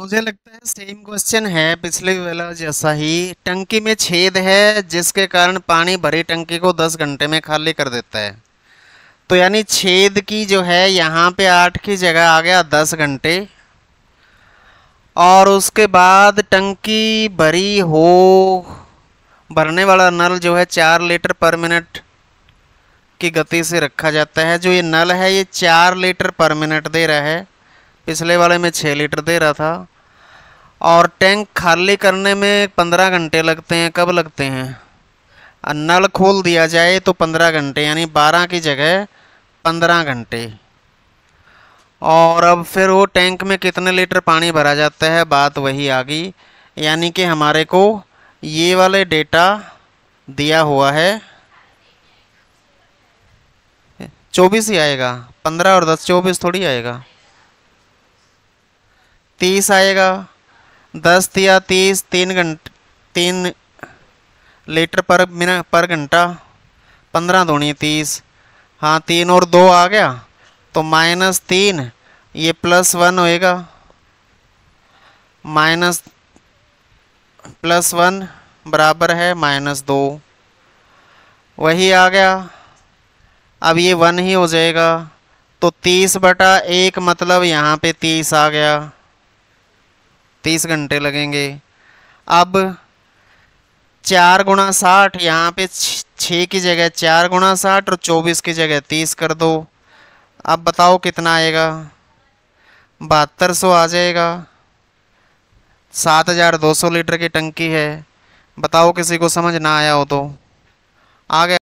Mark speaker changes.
Speaker 1: मुझे लगता है सेम क्वेश्चन है पिछले वाला जैसा ही टंकी में छेद है जिसके कारण पानी भरी टंकी को 10 घंटे में खाली कर देता है तो यानी छेद की जो है यहाँ पे आठ की जगह आ गया दस घंटे और उसके बाद टंकी भरी हो भरने वाला नल जो है चार लीटर पर मिनट की गति से रखा जाता है जो ये नल है ये चार लीटर पर मिनट दे रहा है पिछले वाले में छः लीटर दे रहा था और टैंक खाली करने में पंद्रह घंटे लगते हैं कब लगते हैं नल खोल दिया जाए तो पंद्रह घंटे यानी बारह की जगह पंद्रह घंटे और अब फिर वो टैंक में कितने लीटर पानी भरा जाता है बात वही आ गई यानी कि हमारे को ये वाले डेटा दिया हुआ है चौबीस ही आएगा पंद्रह और दस चौबीस थोड़ी आएगा तीस आएगा दस दिया तीस तीन घंट तीन लीटर पर मिनट पर घंटा पंद्रह धोनी तीस हाँ तीन और दो आ गया तो माइनस तीन ये प्लस वन होएगा माइनस प्लस वन बराबर है माइनस दो वही आ गया अब ये वन ही हो जाएगा तो तीस बटा एक मतलब यहाँ पे तीस आ गया तीस घंटे लगेंगे अब चार गुणा साठ यहाँ पे छः की जगह चार गुणा साठ और चौबीस की जगह तीस कर दो अब बताओ कितना आएगा बहत्तर सौ आ जाएगा सात हज़ार दो सौ लीटर की टंकी है बताओ किसी को समझ ना आया हो तो आ गया